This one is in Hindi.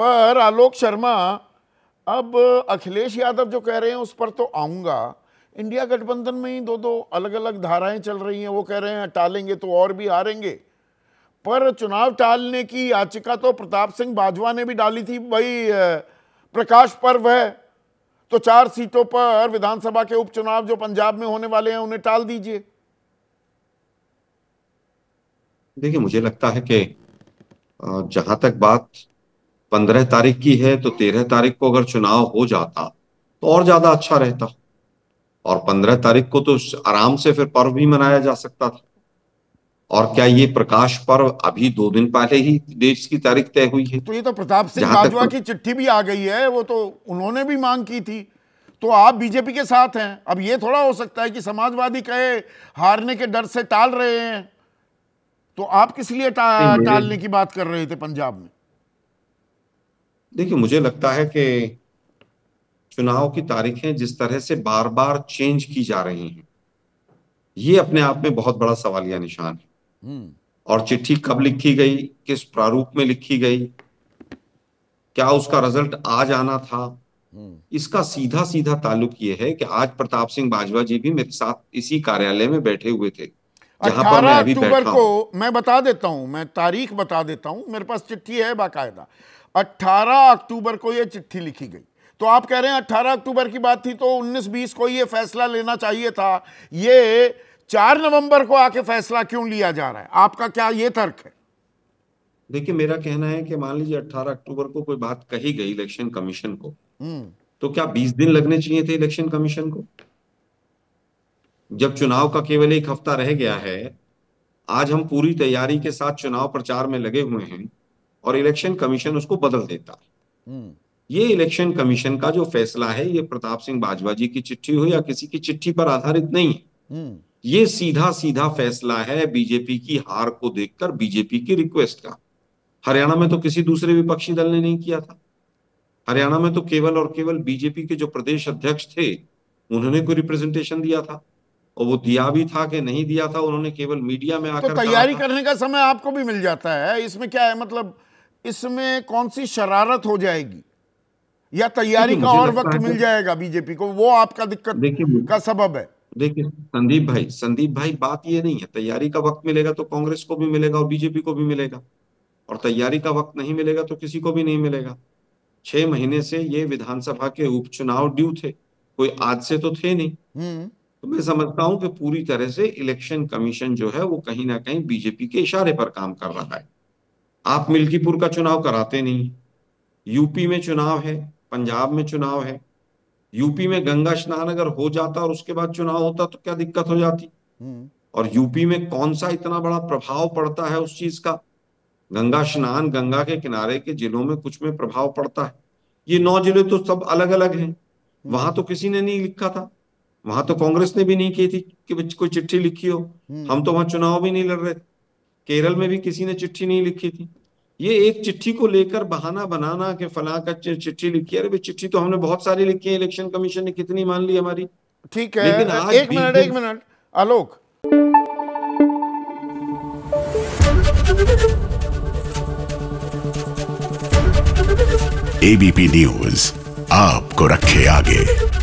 पर आलोक शर्मा अब अखिलेश यादव जो कह रहे हैं उस पर तो आऊंगा इंडिया गठबंधन में ही दो दो अलग अलग धाराएं चल रही हैं वो कह रहे हैं टालेंगे तो और भी हारेंगे पर चुनाव टालने की याचिका तो प्रताप सिंह बाजवा ने भी डाली थी भाई प्रकाश पर्व है तो चार सीटों पर विधानसभा के उपचुनाव जो पंजाब में होने वाले हैं उन्हें टाल दीजिए देखिए मुझे लगता है कि जहां तक बात पंद्रह तारीख की है तो तेरह तारीख को अगर चुनाव हो जाता तो और ज्यादा अच्छा रहता और पंद्रह तारीख को तो आराम से फिर पर्व भी मनाया जा सकता था और क्या ये प्रकाश पर्व अभी दो दिन पहले ही देश की तारीख तय हुई है तो ये तो प्रताप सिंह बाजवा की चिट्ठी भी आ गई है वो तो उन्होंने भी मांग की थी तो आप बीजेपी के साथ हैं अब ये थोड़ा हो सकता है कि समाजवादी कहे हारने के डर से टाल रहे हैं तो आप किस लिए टा, टालने की बात कर रहे थे पंजाब में देखिए मुझे लगता है कि चुनाव की तारीखें जिस तरह से बार बार चेंज की जा रही हैं ये अपने आप में बहुत बड़ा सवालिया निशान है हम्म। और चिट्ठी कब लिखी गई किस प्रारूप में लिखी गई क्या उसका रिजल्ट आज आना था हम्म। इसका सीधा सीधा ताल्लुक ये है कि आज प्रताप सिंह बाजवा जी भी मेरे साथ इसी कार्यालय में बैठे हुए थे अठारह पर को मैं बता देता हूं मैं तारीख बता देता हूं मेरे पास चिट्ठी है बाकायदा 18 अक्टूबर को यह चिट्ठी लिखी गई तो आप कह रहे हैं 18 अक्टूबर की बात थी तो 19-20 को यह फैसला लेना चाहिए था यह 4 नवंबर को आके फैसला क्यों लिया जा रहा है आपका क्या यह तर्क है देखिए मेरा कहना है कि मान लीजिए 18 अक्टूबर को कोई बात कही गई इलेक्शन कमीशन को हम्म। तो क्या 20 दिन लगने चाहिए थे इलेक्शन कमीशन को जब चुनाव का केवल एक हफ्ता रह गया है आज हम पूरी तैयारी के साथ चुनाव प्रचार में लगे हुए हैं और इलेक्शन कमीशन उसको बदल देता है हम्म। ये इलेक्शन कमीशन का जो फैसला है ये प्रताप सिंह बाजवा जी की चिट्ठी हो या किसी की चिट्ठी पर आधारित नहीं है हम्म। ये सीधा सीधा फैसला है बीजेपी की हार को देखकर बीजेपी की रिक्वेस्ट का हरियाणा में तो किसी दूसरे विपक्षी दल ने नहीं किया था हरियाणा में तो केवल और केवल बीजेपी के जो प्रदेश अध्यक्ष थे उन्होंने कोई रिप्रेजेंटेशन दिया था और वो दिया भी था कि नहीं दिया था उन्होंने केवल मीडिया में तो आकर तो तैयारी करने का समय आपको भी मिल जाता है इसमें क्या है मतलब इसमें कौन सी शरारत हो जाएगी या तैयारी का और वक्त मिल जाएगा बीजेपी को वो आपका दिक्कत का सबब है देखिए संदीप भाई संदीप भाई बात ये नहीं है तैयारी का वक्त मिलेगा तो कांग्रेस को भी मिलेगा और बीजेपी को भी मिलेगा और तैयारी का वक्त नहीं मिलेगा तो किसी को भी नहीं मिलेगा छह महीने से ये विधानसभा के उपचुनाव ड्यू थे कोई आज से तो थे नहीं हम्म। तो मैं समझता हूं कि पूरी तरह से इलेक्शन कमीशन जो है वो कहीं ना कहीं बीजेपी के इशारे पर काम कर रहा है आप मिल्कीपुर का चुनाव कराते नहीं यूपी में चुनाव है पंजाब में चुनाव है यूपी में गंगा स्नान अगर हो जाता और उसके बाद चुनाव होता तो क्या दिक्कत हो जाती हम्म। और यूपी में कौन सा इतना बड़ा प्रभाव पड़ता है उस चीज का गंगा स्नान गंगा के किनारे के जिलों में कुछ में प्रभाव पड़ता है ये नौ जिले तो सब अलग अलग हैं हम्म। वहां तो किसी ने नहीं लिखा था वहां तो कांग्रेस ने भी नहीं की थी कि कोई चिट्ठी लिखी हो हम्म। हम तो वहां चुनाव भी नहीं लड़ रहे केरल में भी किसी ने चिट्ठी नहीं लिखी थी ये एक चिट्ठी को लेकर बहाना बनाना के फला का चिट्ठी लिखी अरे चिट्ठी तो हमने बहुत सारी लिखी है इलेक्शन कमीशन ने कितनी मान ली हमारी ठीक है लेकिन आज एक मिनट एक मिनट आलोक एबीपी न्यूज आपको रखे आगे